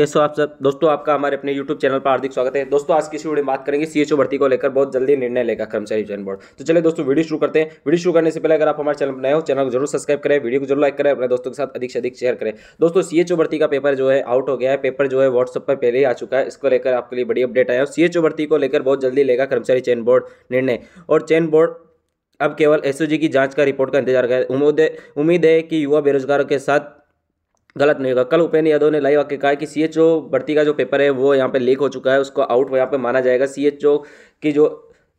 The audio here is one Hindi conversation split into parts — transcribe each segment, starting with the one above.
कैसे हो आप सब दोस्तों आपका हमारे अपने YouTube चैनल पर हार्दिक स्वागत है दोस्तों आज किसी वीडियो में बात करेंगे सीएचओ भर्ती को लेकर बहुत जल्दी निर्णय लेगा कर्मचारी चयन बोर्ड तो चलिए दोस्तों वीडियो शुरू करते हैं वीडियो शुरू करने से पहले अगर आप हमारे चैनल पर नए हो चैनल को जरूर सब्सक्राइब करें वीडियो को जरूर लाइक करें अपने दोस्तों के साथ अधिक से अधिक शेयर करें दोस्तों सीएचओ भर्ती का पेपर जो है आउट हो गया है पेपर जो है व्हाट्सअप पर पहले ही आ चुका है इसको लेकर आपके लिए बड़ी अपडेट आया और सीएचओ भर्ती को लेकर बहुत जल्दी लेगा कर्मचारी चयन बोर्ड निर्णय और चयन बोर्ड अब केवल एसओजी की जांच का रिपोर्ट का इंतजार कर उम्मीद है कि युवा बेरोजगारों के साथ गलत नहीं होगा कल उपेन्द्र यादव ने लाइव आके कहा कि सी भर्ती का जो पेपर है वो यहाँ पे लीक हो चुका है उसको आउट यहाँ पे माना जाएगा सी की जो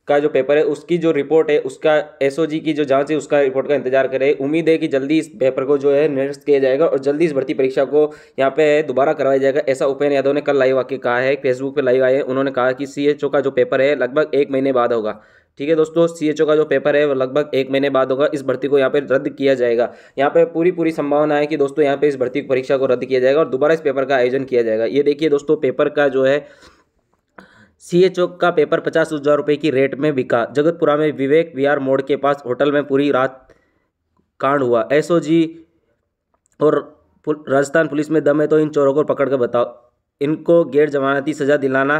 का जो पेपर है उसकी जो रिपोर्ट है उसका एसओजी की जो जांच है उसका रिपोर्ट का इंतजार करें उम्मीद है कि जल्दी इस पेपर को जो है निरस्त किया जाएगा और जल्दी इस भर्ती परीक्षा को यहाँ पे दोबारा करवाया जाएगा ऐसा उपेन्द्र यादव ने कल लाइव आके कहा है फेसबुक पर लाइव आए उन्होंने कहा कि सी का जो पेपर है लगभग एक महीने बाद होगा ठीक है दोस्तों ओ का जो पेपर है वो लगभग एक महीने बाद होगा इस भर्ती को यहाँ पे रद्द किया जाएगा यहाँ पे पूरी पूरी संभावना है कि दोस्तों यहाँ पे इस भर्ती परीक्षा को रद्द किया जाएगा और दोबारा इस पेपर का आयोजन किया जाएगा ये देखिए दोस्तों पेपर का जो है सी एच ओ का पेपर पचास हज़ार रुपये की रेट में बिका जगतपुरा में विवेक विहार मोड़ के पास होटल में पूरी रात कांड हुआ एस ओ जी और राजस्थान पुलिस में दम है तो इन चोरों को पकड़ कर बताओ इनको गैर जमानती सज़ा दिलाना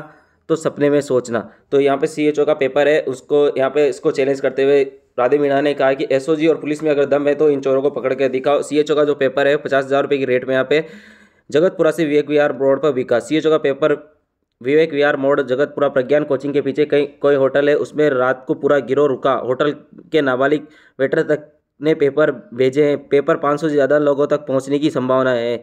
तो सपने में सोचना तो यहाँ पे सी का पेपर है उसको यहाँ पे इसको चैलेंज करते हुए राधे मीणा ने कहा कि एसओजी और पुलिस में अगर दम है तो इन चोरों को पकड़ के दिखाओ सी का जो पेपर है पचास हज़ार रुपये की रेट में यहाँ पे जगतपुरा से विवेक विहार रोड पर बिका सी का पेपर विवेक विहार मोड़ जगतपुरा प्रज्ञान कोचिंग के पीछे कहीं कोई होटल है उसमें रात को पूरा गिरोह रुका होटल के नाबालिग वेटर तक ने पेपर भेजे हैं पेपर 500 से ज़्यादा लोगों तक पहुंचने की संभावना है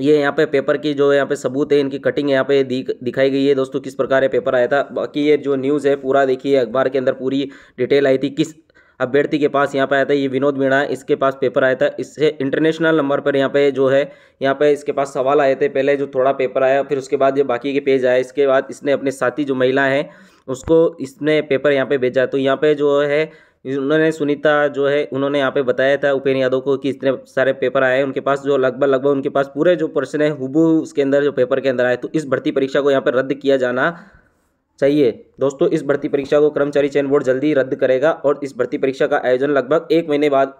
ये यहाँ पे पेपर की जो यहाँ पे सबूत है इनकी कटिंग यहाँ पे दिख दिखाई गई है दोस्तों किस प्रकार ये पेपर आया था बाकी ये जो न्यूज़ है पूरा देखिए अखबार के अंदर पूरी डिटेल आई थी किस अभ्यर्थी के पास यहाँ पे आया था ये विनोद मीणा इसके पास पेपर आया था इससे इंटरनेशनल नंबर पर यहाँ पे जो है यहाँ पे इसके पास सवाल आए थे पहले जो थोड़ा पेपर आया फिर उसके बाद जो बाकी के पेज आए इसके बाद इसने अपने साथी जो महिला हैं उसको इसने पेपर यहाँ पे भेजा तो यहाँ पे जो है उन्होंने सुनीता जो है उन्होंने यहाँ पे बताया था उपेन्द्र यादव को कि इतने सारे पेपर आए उनके पास जो लगभग लगभग उनके पास पूरे जो प्रश्न है हुबू उसके अंदर जो पेपर के अंदर आए तो इस भर्ती परीक्षा को यहाँ पर रद्द किया जाना चाहिए दोस्तों इस भर्ती परीक्षा को कर्मचारी चयन बोर्ड जल्दी रद्द करेगा और इस भर्ती परीक्षा का आयोजन लगभग एक महीने बाद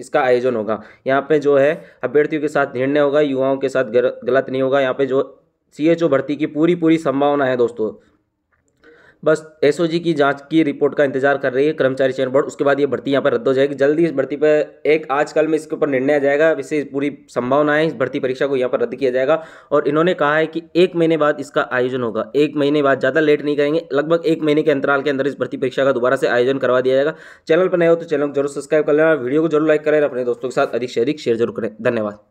इसका आयोजन होगा यहाँ पे जो है अभ्यर्थियों के साथ निर्णय होगा युवाओं के साथ गलत नहीं होगा यहाँ पे जो सी भर्ती की पूरी पूरी संभावना है दोस्तों बस एसओजी की जांच की रिपोर्ट का इंतजार कर रही है कर्मचारी चयन बोर्ड उसके बाद ये भर्ती यहाँ पर रद्द हो जाएगी जल्दी इस भर्ती पर एक आजकल में इसके ऊपर निर्णय आ जाएगा इससे पूरी संभावना है इस भर्ती परीक्षा को यहाँ पर रद्द किया जाएगा और इन्होंने कहा है कि एक महीने बाद इसका आयोजन होगा एक महीने बाद ज़्यादा लेट नहीं करेंगे लगभग एक महीने के अंतराल के अंदर इस भर्ती परीक्षा का दोबारा से आयोजन करवा दिया जाएगा चैनल पर नए हो तो चैनल को जरूर सब्सक्राइब कर लेना वीडियो को जरूर लाइक करें अपने दोस्तों के साथ अधिक से अधिक शेयर जरूर करें धन्यवाद